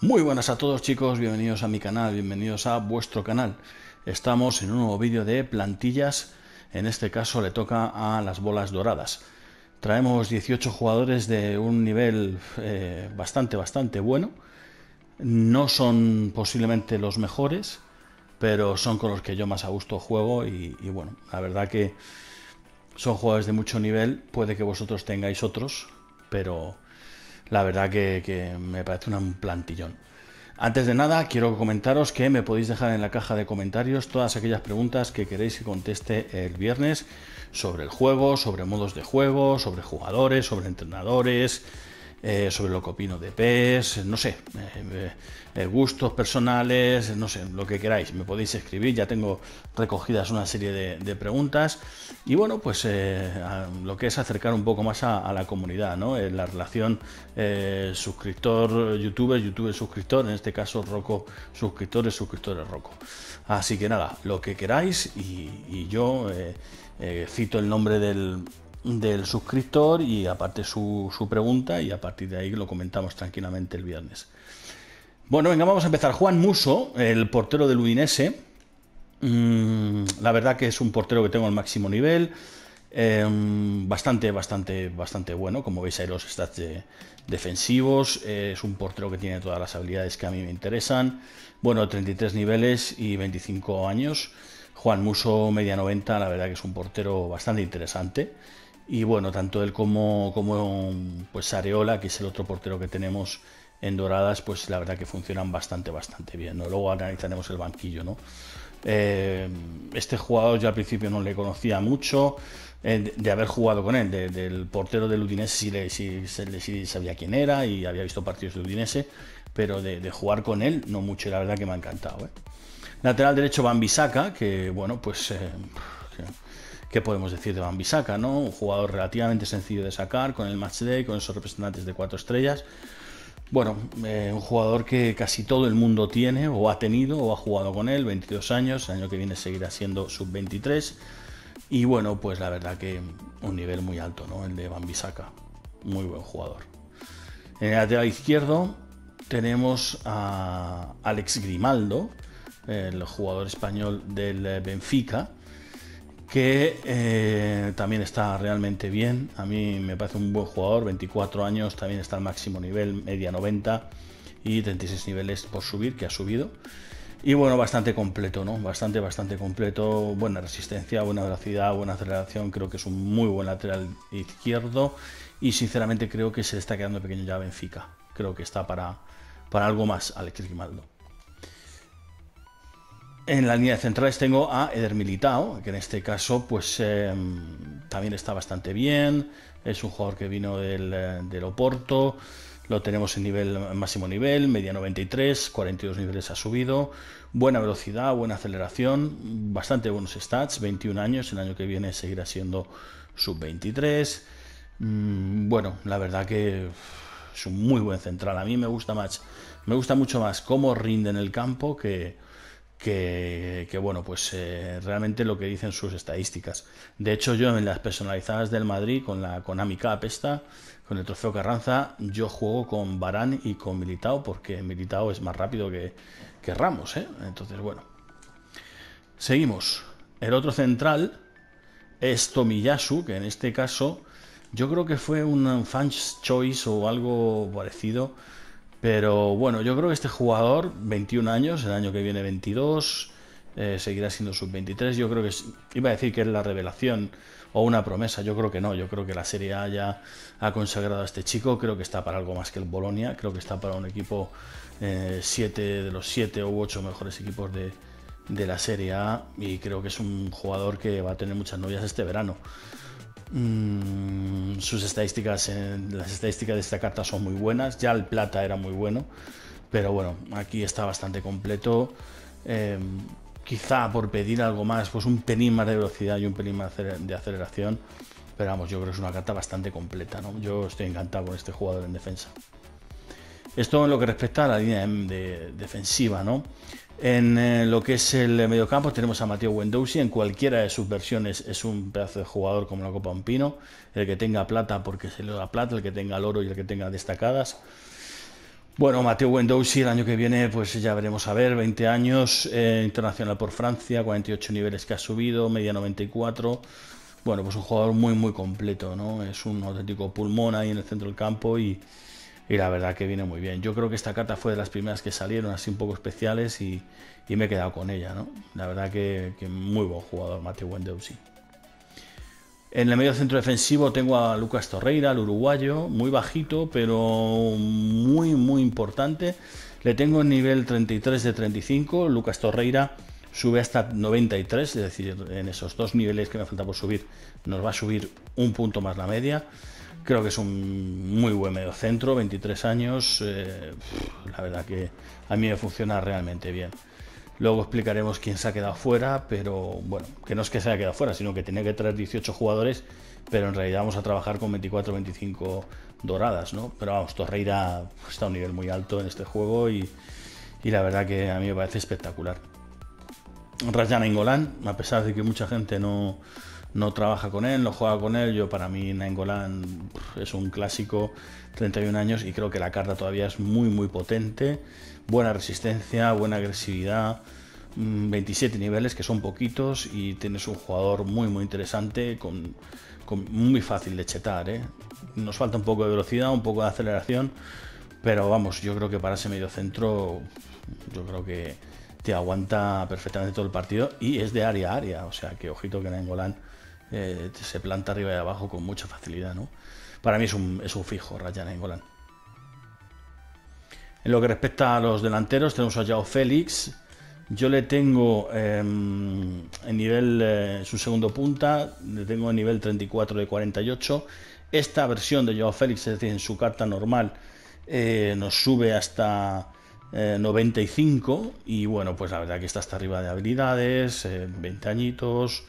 Muy buenas a todos chicos, bienvenidos a mi canal, bienvenidos a vuestro canal. Estamos en un nuevo vídeo de plantillas, en este caso le toca a las bolas doradas. Traemos 18 jugadores de un nivel eh, bastante, bastante bueno. No son posiblemente los mejores, pero son con los que yo más a gusto juego y, y bueno, la verdad que son jugadores de mucho nivel, puede que vosotros tengáis otros, pero la verdad que, me parece un plantillón. Antes de nada, quiero comentaros que me podéis dejar en la caja de comentarios todas aquellas preguntas que queréis que conteste el viernes sobre el juego, sobre modos de juego, sobre jugadores, sobre entrenadores, eh, sobre lo que opino de PES, no sé, eh, eh, gustos personales, no sé, lo que queráis. Me podéis escribir, ya tengo recogidas una serie de, preguntas. Y bueno, pues lo que es acercar un poco más a, la comunidad, ¿no? la relación suscriptor-youtuber, youtuber-suscriptor, en este caso Roco, suscriptores, suscriptores Roco. Así que nada, lo que queráis y yo cito el nombre del del suscriptor y aparte su, su pregunta y a partir de ahí lo comentamos tranquilamente el viernes. Bueno, venga, vamos a empezar. Juan Muso, el portero del Udinese. Mm, la verdad que es un portero que tengo al máximo nivel. Em, bastante, bastante, bastante bueno. Como veis ahí los stats defensivos. Eh, es un portero que tiene todas las habilidades que a mí me interesan. Bueno, 33 niveles y 25 años. Juan Muso, media 90, la verdad que es un portero bastante interesante. Y bueno, tanto él como, como pues Areola, que es el otro portero que tenemos en Doradas, pues la verdad que funcionan bastante, bastante bien. ¿no? Luego analizaremos el banquillo, ¿no? Eh, este jugador yo al principio no le conocía mucho, eh, de, haber jugado con él, del portero del Udinese sí, le, sabía quién era y había visto partidos de Udinese, pero de, jugar con él no mucho, la verdad que me ha encantado. ¿eh? Lateral derecho Van que bueno, pues... ¿Qué podemos decir de Bambi no? Un jugador relativamente sencillo de sacar, con el match day, con esos representantes de cuatro estrellas. Bueno, eh, un jugador que casi todo el mundo tiene, o ha tenido, o ha jugado con él, 22 años, el año que viene seguirá siendo sub-23. Y bueno, pues la verdad que un nivel muy alto, ¿no? El de Bambi muy buen jugador. En el lateral izquierdo tenemos a Alex Grimaldo, el jugador español del Benfica, que eh, también está realmente bien. A mí me parece un buen jugador, 24 años, también está al máximo nivel, media 90 y 36 niveles por subir, que ha subido. Y bueno, bastante completo, ¿no? Bastante, bastante completo. Buena resistencia, buena velocidad, buena aceleración. Creo que es un muy buen lateral izquierdo. Y sinceramente creo que se le está quedando pequeño ya Benfica. Creo que está para, para algo más Alexis Grimaldo. En la línea de centrales tengo a Eder Militao, que en este caso pues eh, también está bastante bien. Es un jugador que vino del, eh, del, Oporto. Lo tenemos en nivel máximo nivel, media 93, 42 niveles ha subido. Buena velocidad, buena aceleración, bastante buenos stats, 21 años, el año que viene seguirá siendo sub-23. Mm, bueno, la verdad que es un muy buen central. A mí me gusta más, me gusta mucho más cómo rinde en el campo que que, bueno, pues eh, realmente lo que dicen sus estadísticas. De hecho, yo en las personalizadas del Madrid, con la con Cup con el trofeo Carranza, yo juego con Barán y con Militao, porque Militao es más rápido que, que Ramos, ¿eh? Entonces, bueno. Seguimos. El otro central es Tomiyasu, que en este caso yo creo que fue un fan's choice o algo parecido pero bueno, yo creo que este jugador, 21 años, el año que viene 22, eh, seguirá siendo sub-23. Yo creo que iba a decir que es la revelación o una promesa. Yo creo que no. Yo creo que la Serie A ya ha consagrado a este chico. Creo que está para algo más que el Bolonia. Creo que está para un equipo 7 eh, de los 7 u 8 mejores equipos de, de la Serie A. Y creo que es un jugador que va a tener muchas novias este verano. Mm, sus estadísticas, en, las estadísticas de esta carta son muy buenas. Ya el plata era muy bueno, pero bueno, aquí está bastante completo. Em, quizá por pedir algo más, pues un pelín más de velocidad y un pelín más de aceleración. Pero vamos, yo creo que es una carta bastante completa, ¿no? Yo estoy encantado con este jugador en defensa. Esto en lo que respecta a la línea de defensiva, ¿no? En eh, lo que es el mediocampo tenemos a Mateo Wendousi, en cualquiera de sus versiones es un pedazo de jugador como la Copa Un Pino, el que tenga plata porque se le da plata, el que tenga el oro y el que tenga destacadas. Bueno, Mateo Wendousi el año que viene pues ya veremos a ver, 20 años, eh, internacional por Francia, 48 niveles que ha subido, media 94. Bueno, pues un jugador muy muy completo, ¿no? Es un auténtico pulmón ahí en el centro del campo y, y la verdad que viene muy bien. Yo creo que esta carta fue de las primeras que salieron, así un poco especiales, y, me he quedado con ella, ¿no? La verdad que, muy buen jugador, Mateo Wendel. En el medio centro defensivo tengo a Lucas Torreira, el uruguayo, muy bajito, pero muy, muy importante. Le tengo en nivel 33 de 35. Lucas Torreira sube hasta 93, es decir, en esos dos niveles que me falta por subir, nos va a subir un punto más la media. Creo que es un muy buen mediocentro, 23 años. Eh, la verdad que a mí me funciona realmente bien. Luego explicaremos quién se ha quedado fuera, pero bueno, que no es que se haya quedado fuera, sino que tenía que traer 18 jugadores, pero en realidad vamos a trabajar con 24 25 doradas, ¿no? Pero vamos, Torreira está a un nivel muy alto en este juego y, la verdad que a mí me parece espectacular. rayana Engolán, a pesar de que mucha gente no, no trabaja con él, no juega con él. Yo, para mí, Nengolan es un clásico, 31 años, y creo que la carta todavía es muy, muy potente. Buena resistencia, buena agresividad. 27 mm, niveles, que son poquitos, y tienes un jugador muy, muy interesante, con, muy fácil de chetar. ¿eh? Nos falta un poco de velocidad, un poco de aceleración, pero vamos, yo creo que para ese medio centro, yo creo que te aguanta perfectamente todo el partido y es de área a área. O sea que, ojito que Nainggolan eh, se planta arriba y abajo con mucha facilidad, ¿no? Para mí es un, es un fijo Ryan Engolan. En lo que respecta a los delanteros, tenemos a Yao Félix. Yo le tengo em, en nivel, eh, su segundo punta, le tengo en nivel 34 de 48. Esta versión de Joao Félix, es decir, en su carta normal, eh, nos sube hasta 95. Y bueno, pues la verdad que está hasta arriba de habilidades, 20 añitos,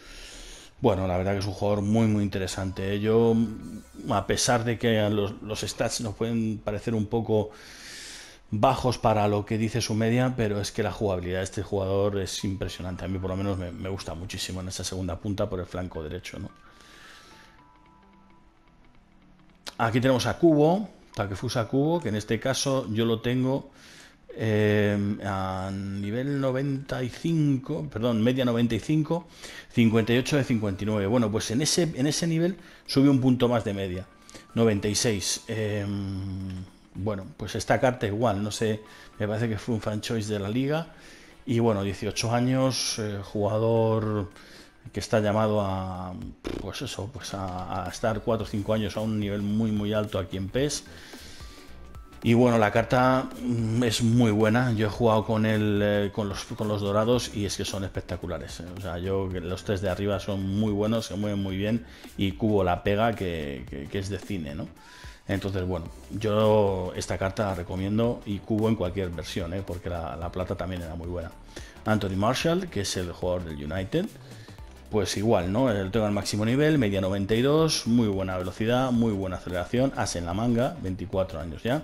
bueno, la verdad que es un jugador muy, muy interesante. ¿eh? Yo, mm, a pesar de que los, stats nos pueden parecer un poco bajos para lo que dice su media, pero es que la jugabilidad de este jugador es impresionante. A mí por lo menos me, gusta muchísimo en esta segunda punta por el flanco derecho. ¿no? Aquí tenemos a Cubo, Takefusa Cubo, que en este caso yo lo tengo eh, a nivel 95, perdón, media 95, 58 de 59. Bueno, pues en ese, en ese nivel Subió un punto más de media, 96. Em, bueno, pues esta carta igual, no sé, me parece que fue un fan choice de la liga. Y bueno, 18 años, eh, jugador que está llamado a, pues eso, pues a estar 4 o 5 años a un nivel muy, muy alto aquí en PES. Y bueno, la carta mm, es muy buena. Yo he jugado con eh, con, los, dorados y es que son espectaculares. Eh. O sea, yo los tres de arriba son muy buenos, se mueven muy bien y cubo la pega que, es de cine, ¿no? Entonces, bueno, yo esta carta la recomiendo y cubo en cualquier versión, ¿eh? porque la, plata también era muy buena. Anthony Marshall, que es el jugador del United, pues igual, ¿no? El tengo al máximo nivel, media 92, muy buena velocidad, muy buena aceleración, hace en la manga, 24 años ya.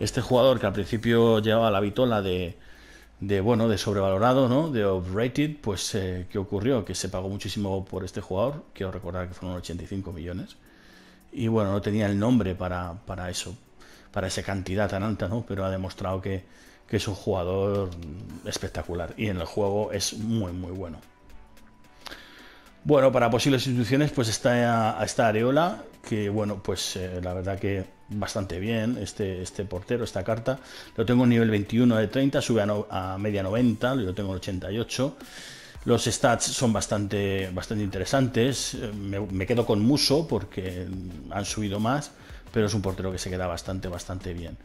Este jugador que al principio llevaba la vitola de, bueno, de sobrevalorado, ¿no? De overrated, pues eh, ¿qué ocurrió? Que se pagó muchísimo por este jugador, quiero recordar que fueron 85 millones. Y bueno, no tenía el nombre para, eso, para esa cantidad tan alta, ¿no? Pero ha demostrado que, que es un jugador espectacular y en el juego es muy, muy bueno. Bueno, para posibles instituciones, pues está esta Areola, que bueno, pues eh, la verdad que bastante bien este, este portero, esta carta. Lo tengo en nivel 21 de 30, sube a, media 90, lo tengo en 88. Los stats son bastante, bastante interesantes. Eh, me, me, quedo con Muso porque han subido más pero es un portero que se queda bastante, bastante bien.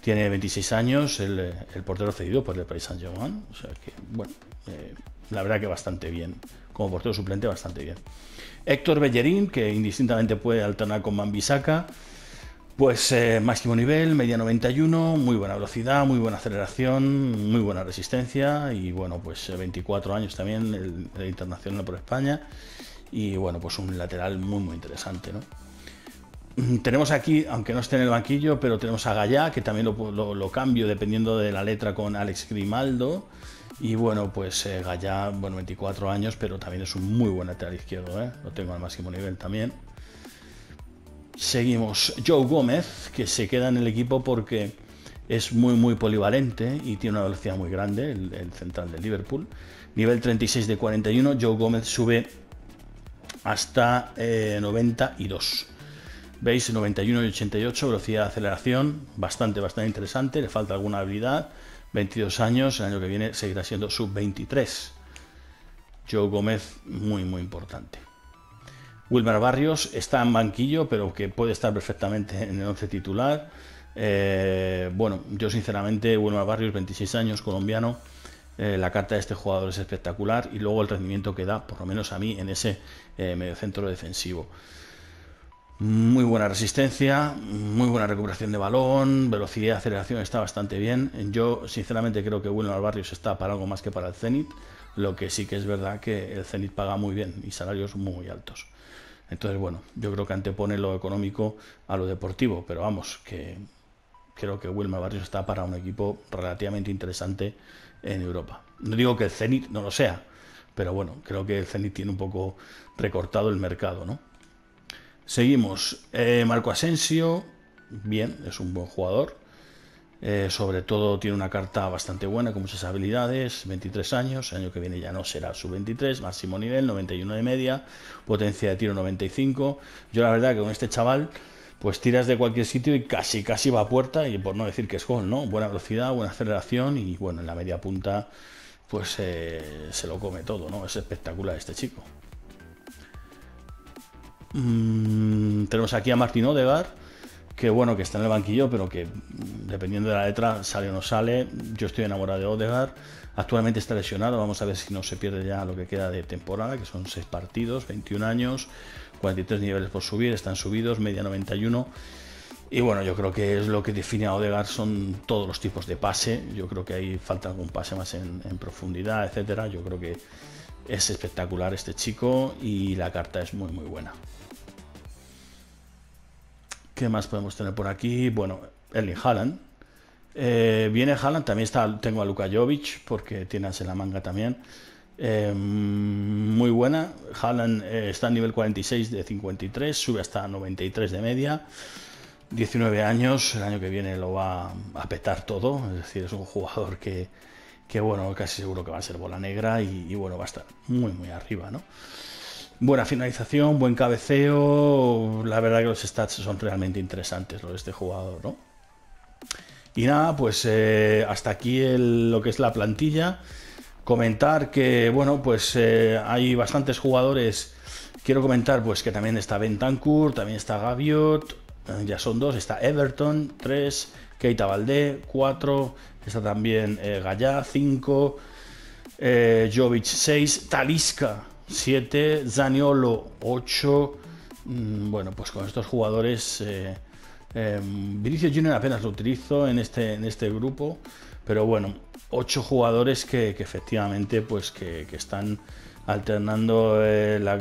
Tiene 26 años, el, portero cedido por el Paris Saint-Germain, o sea que, bueno, eh, la verdad que bastante bien. Como portero suplente, bastante bien. Héctor Bellerín, que indistintamente puede alternar con visaka pues eh, máximo nivel, media 91, muy buena velocidad, muy buena aceleración, muy buena resistencia y bueno, pues 24 años también, el internacional por España y bueno, pues un lateral muy muy interesante, ¿no? Mm, tenemos aquí, aunque no esté en el banquillo, pero tenemos a Gallá, que también lo, cambio dependiendo de la letra con Alex Grimaldo. Y bueno, pues eh, Gaya, bueno, 24 años, pero también es un muy buen lateral izquierdo, ¿eh? lo tengo al máximo nivel también. Seguimos Joe Gómez, que se queda en el equipo porque es muy, muy polivalente y tiene una velocidad muy grande, el, central de Liverpool. Nivel 36 de 41, Joe Gómez sube hasta 92. Eh, Veis 91 y 88, velocidad de aceleración, bastante, bastante interesante, le falta alguna habilidad, 22 años, el año que viene seguirá siendo sub 23. Joe Gómez, muy, muy importante. Wilmer Barrios está en banquillo, pero que puede estar perfectamente en el 11 titular. Eh, bueno, yo sinceramente, Wilmer Barrios, 26 años, colombiano, eh, la carta de este jugador es espectacular y luego el rendimiento que da, por lo menos a mí, en ese medio eh, mediocentro defensivo. Muy buena resistencia, muy buena recuperación de balón, velocidad, aceleración está bastante bien. Yo sinceramente creo que Wilmer Barrios está para algo más que para el Zenit, lo que sí que es verdad que el Zenit paga muy bien y salarios muy altos. Entonces, bueno, yo creo que antepone lo económico a lo deportivo, pero vamos, que creo que Wilmar Barrios está para un equipo relativamente interesante en Europa. No digo que el Zenit no lo sea, pero bueno, creo que el Zenit tiene un poco recortado el mercado, ¿no? Seguimos. Eh, Marco Asensio, bien, es un buen jugador. Eh, sobre todo tiene una carta bastante buena, con muchas habilidades, 23 años, el año que viene ya no será su 23, máximo nivel, 91 de media, potencia de tiro 95. Yo la verdad que con este chaval, pues tiras de cualquier sitio y casi, casi va a puerta, y por no decir que es gol, ¿no? Buena velocidad, buena aceleración y bueno, en la media punta, pues eh, se lo come todo, ¿no? Es espectacular este chico. Mm, tenemos aquí a Martín Odegar, que bueno, que está en el banquillo, pero que mm, dependiendo de la letra sale o no sale. Yo estoy enamorado de Odegar. Actualmente está lesionado, vamos a ver si no se pierde ya lo que queda de temporada, que son 6 partidos, 21 años, 43 niveles por subir, están subidos, media 91. Y bueno, yo creo que es lo que define a Odegar son todos los tipos de pase. Yo creo que ahí falta algún pase más en, en profundidad, etcétera. Yo creo que es espectacular este chico y la carta es muy muy buena. ¿Qué más podemos tener por aquí? Bueno, Erling Haaland. Eh, viene Haaland, también está, tengo a Luka Jovic porque tienes en la manga también. Em, muy buena. Haaland eh, está en nivel 46 de 53, sube hasta 93 de media. 19 años, el año que viene lo va a petar todo. Es decir, es un jugador que, que bueno, casi seguro que va a ser bola negra y, bueno, va a estar muy, muy arriba, ¿no? Buena finalización, buen cabeceo, la verdad que los stats son realmente interesantes los de este jugador, ¿no? Y nada, pues eh, hasta aquí lo que es la plantilla. Comentar que, bueno, pues eh, hay bastantes jugadores. Quiero comentar pues que también está Bentancur, también está Gaviot, Ah, ya son dos, está Everton, 3, Keita Valdé, 4, está también eh, Gallá, 5, eh, Jovic, 6, Talisca, 7, Zaniolo, 8. Mm, bueno, pues con estos jugadores, eh, eh Vinicio Junior apenas lo utilizo en este, en este grupo, pero bueno, 8 jugadores que, que, efectivamente pues que, que están alternando eh, la,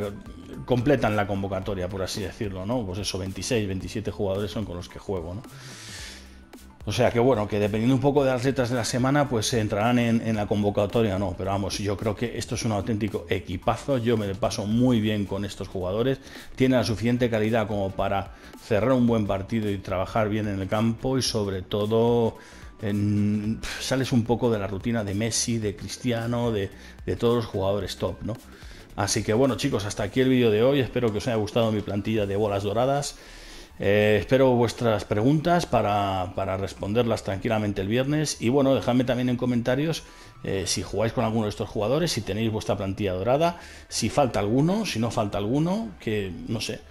completan la convocatoria, por así decirlo, ¿no? Pues eso, 26, 27 jugadores son con los que juego, ¿no? O sea que bueno, que dependiendo un poco de las letras de la semana, pues entrarán en, la convocatoria no. Pero vamos, yo creo que esto es un auténtico equipazo. Yo me paso muy bien con estos jugadores. tiene la suficiente calidad como para cerrar un buen partido y trabajar bien en el campo. Y sobre todo, sales un poco de la rutina de Messi, de Cristiano, de todos los jugadores top, ¿no? Así que bueno chicos, hasta aquí el vídeo de hoy. Espero que os haya gustado mi plantilla de bolas doradas. Eh, espero vuestras preguntas para, responderlas tranquilamente el viernes. Y bueno, dejadme también en comentarios eh, si jugáis con alguno de estos jugadores, si tenéis vuestra plantilla dorada, si falta alguno, si no falta alguno, que no sé.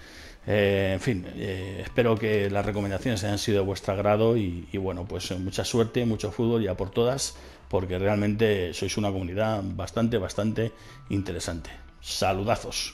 Eh, en fin, espero que las recomendaciones hayan sido de vuestro agrado y, y bueno, pues mucha suerte, mucho fútbol ya por todas, porque realmente sois una comunidad bastante, bastante interesante. Saludazos.